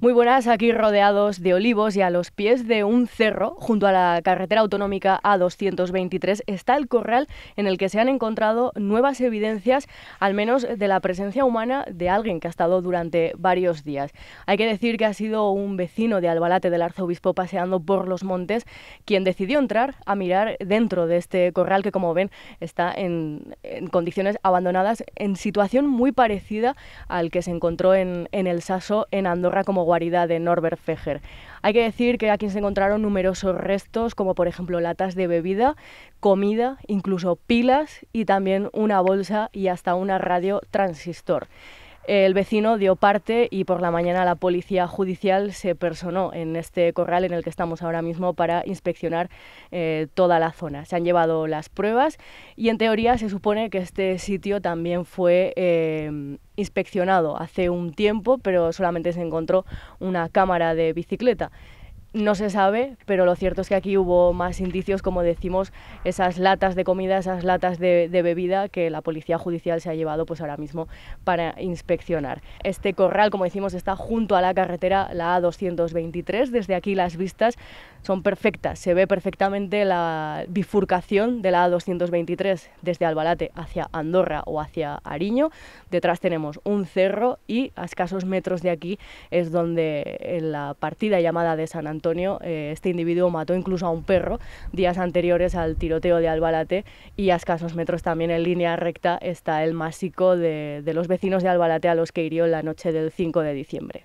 Muy buenas, aquí rodeados de olivos y a los pies de un cerro, junto a la carretera autonómica A223, está el corral en el que se han encontrado nuevas evidencias, al menos de la presencia humana de alguien que ha estado durante varios días. Hay que decir que ha sido un vecino de Albalate del arzobispo paseando por los montes quien decidió entrar a mirar dentro de este corral que, como ven, está en, condiciones abandonadas, en situación muy parecida al que se encontró en, en el Saso, en Andorra, como de Norbert Feger. Hay que decir que aquí se encontraron numerosos restos, como por ejemplo latas de bebida, comida, incluso pilas y también una bolsa y hasta una radio transistor. El vecino dio parte y por la mañana la policía judicial se personó en este corral en el que estamos ahora mismo para inspeccionar eh, toda la zona. Se han llevado las pruebas y en teoría se supone que este sitio también fue eh, inspeccionado hace un tiempo, pero solamente se encontró una cámara de bicicleta. No se sabe, pero lo cierto es que aquí hubo más indicios, como decimos, esas latas de comida, esas latas de, bebida que la Policía Judicial se ha llevado pues ahora mismo para inspeccionar. Este corral, como decimos, está junto a la carretera, la A223. Desde aquí las vistas son perfectas. Se ve perfectamente la bifurcación de la A223 desde Albalate hacia Andorra o hacia Ariño. Detrás tenemos un cerro y a escasos metros de aquí es donde en la partida llamada de San Antonio eh, este individuo mató incluso a un perro días anteriores al tiroteo de Albalate y a escasos metros también en línea recta está el masico de, de los vecinos de Albalate a los que hirió la noche del 5 de diciembre.